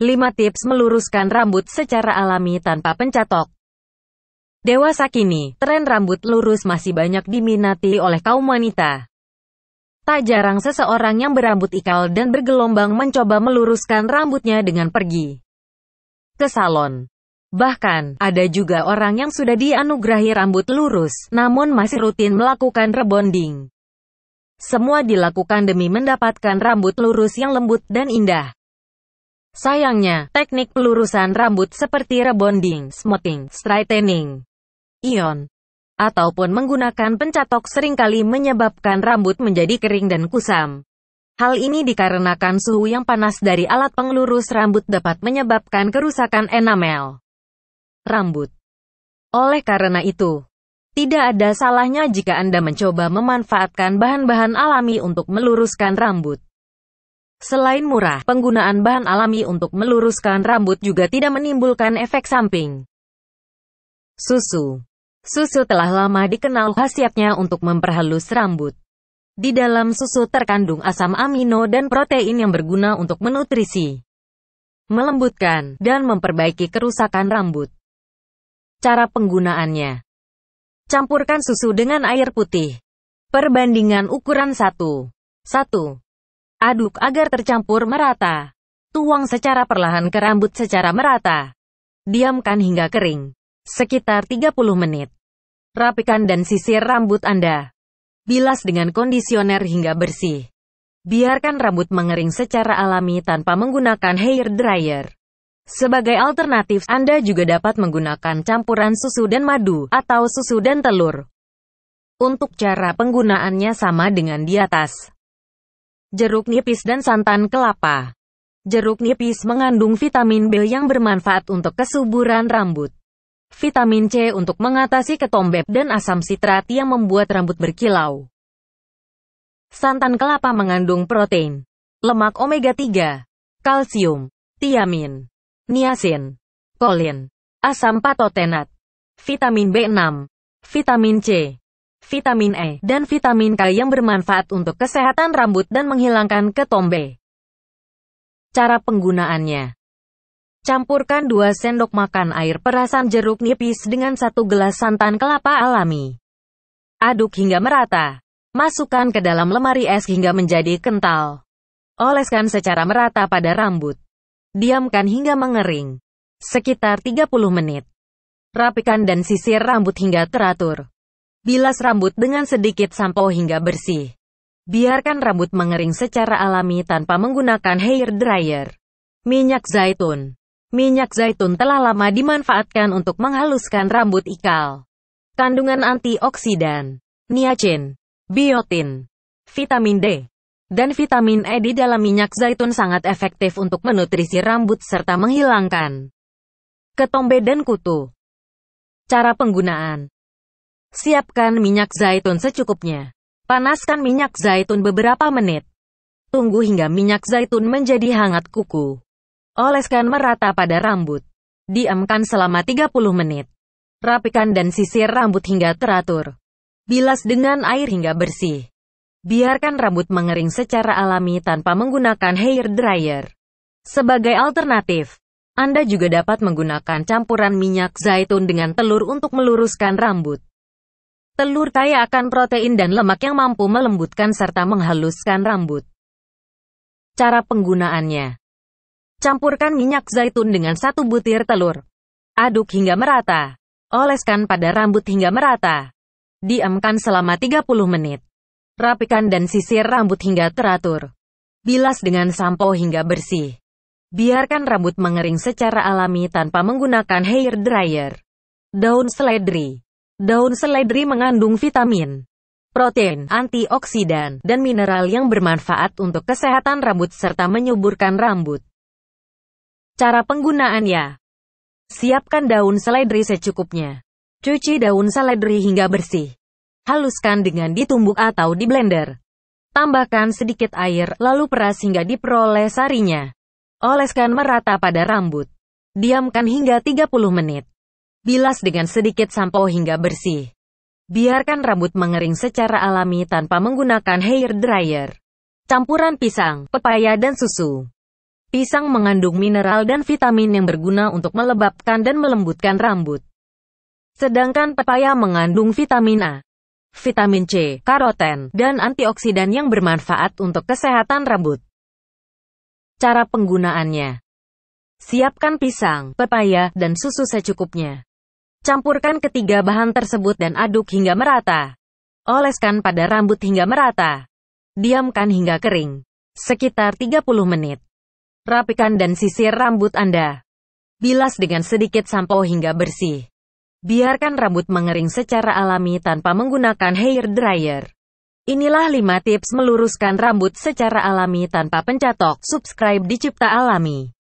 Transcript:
5 tips meluruskan rambut secara alami tanpa pencatok. Dewasa kini, tren rambut lurus masih banyak diminati oleh kaum wanita. Tak jarang seseorang yang berambut ikal dan bergelombang mencoba meluruskan rambutnya dengan pergi ke salon. Bahkan, ada juga orang yang sudah dianugerahi rambut lurus, namun masih rutin melakukan rebonding. Semua dilakukan demi mendapatkan rambut lurus yang lembut dan indah. Sayangnya, teknik pelurusan rambut seperti rebonding, smoothing, straightening, ion, ataupun menggunakan pencatok seringkali menyebabkan rambut menjadi kering dan kusam. Hal ini dikarenakan suhu yang panas dari alat pengelurus rambut dapat menyebabkan kerusakan enamel rambut. Oleh karena itu, tidak ada salahnya jika Anda mencoba memanfaatkan bahan-bahan alami untuk meluruskan rambut. Selain murah, penggunaan bahan alami untuk meluruskan rambut juga tidak menimbulkan efek samping. Susu Susu telah lama dikenal khasiatnya untuk memperhalus rambut. Di dalam susu terkandung asam amino dan protein yang berguna untuk menutrisi, melembutkan, dan memperbaiki kerusakan rambut. Cara penggunaannya Campurkan susu dengan air putih. Perbandingan ukuran 1. 1. Aduk agar tercampur merata. Tuang secara perlahan ke rambut secara merata. Diamkan hingga kering. Sekitar 30 menit. Rapikan dan sisir rambut Anda. Bilas dengan kondisioner hingga bersih. Biarkan rambut mengering secara alami tanpa menggunakan hair dryer. Sebagai alternatif, Anda juga dapat menggunakan campuran susu dan madu, atau susu dan telur. Untuk cara penggunaannya sama dengan di atas jeruk nipis dan santan kelapa. Jeruk nipis mengandung vitamin B yang bermanfaat untuk kesuburan rambut. Vitamin C untuk mengatasi ketombe dan asam sitrat yang membuat rambut berkilau. Santan kelapa mengandung protein, lemak omega 3, kalsium, tiamin, niacin, kolin, asam patotenat, vitamin B6, vitamin C, vitamin E, dan vitamin K yang bermanfaat untuk kesehatan rambut dan menghilangkan ketombe. Cara penggunaannya Campurkan 2 sendok makan air perasan jeruk nipis dengan 1 gelas santan kelapa alami. Aduk hingga merata. Masukkan ke dalam lemari es hingga menjadi kental. Oleskan secara merata pada rambut. Diamkan hingga mengering. Sekitar 30 menit. Rapikan dan sisir rambut hingga teratur. Bilas rambut dengan sedikit sampo hingga bersih. Biarkan rambut mengering secara alami tanpa menggunakan hair dryer. Minyak zaitun. Minyak zaitun telah lama dimanfaatkan untuk menghaluskan rambut ikal. Kandungan antioksidan, niacin, biotin, vitamin D, dan vitamin E di dalam minyak zaitun sangat efektif untuk menutrisi rambut serta menghilangkan ketombe dan kutu. Cara penggunaan Siapkan minyak zaitun secukupnya. Panaskan minyak zaitun beberapa menit. Tunggu hingga minyak zaitun menjadi hangat kuku. Oleskan merata pada rambut. Diamkan selama 30 menit. Rapikan dan sisir rambut hingga teratur. Bilas dengan air hingga bersih. Biarkan rambut mengering secara alami tanpa menggunakan hair dryer. Sebagai alternatif, Anda juga dapat menggunakan campuran minyak zaitun dengan telur untuk meluruskan rambut. Telur kaya akan protein dan lemak yang mampu melembutkan serta menghaluskan rambut. Cara penggunaannya. Campurkan minyak zaitun dengan satu butir telur. Aduk hingga merata. Oleskan pada rambut hingga merata. Diamkan selama 30 menit. Rapikan dan sisir rambut hingga teratur. Bilas dengan sampo hingga bersih. Biarkan rambut mengering secara alami tanpa menggunakan hair dryer. Daun seledri Daun seledri mengandung vitamin, protein, antioksidan, dan mineral yang bermanfaat untuk kesehatan rambut serta menyuburkan rambut. Cara penggunaannya Siapkan daun seledri secukupnya. Cuci daun seledri hingga bersih. Haluskan dengan ditumbuk atau di blender. Tambahkan sedikit air, lalu peras hingga diperoleh sarinya. Oleskan merata pada rambut. Diamkan hingga 30 menit. Bilas dengan sedikit sampo hingga bersih. Biarkan rambut mengering secara alami tanpa menggunakan hair dryer. Campuran pisang, pepaya dan susu. Pisang mengandung mineral dan vitamin yang berguna untuk melebabkan dan melembutkan rambut. Sedangkan pepaya mengandung vitamin A, vitamin C, karoten, dan antioksidan yang bermanfaat untuk kesehatan rambut. Cara penggunaannya Siapkan pisang, pepaya, dan susu secukupnya. Campurkan ketiga bahan tersebut dan aduk hingga merata. Oleskan pada rambut hingga merata. Diamkan hingga kering. Sekitar 30 menit. Rapikan dan sisir rambut Anda. Bilas dengan sedikit sampo hingga bersih. Biarkan rambut mengering secara alami tanpa menggunakan hair dryer. Inilah 5 tips meluruskan rambut secara alami tanpa pencatok. Subscribe di Cipta Alami.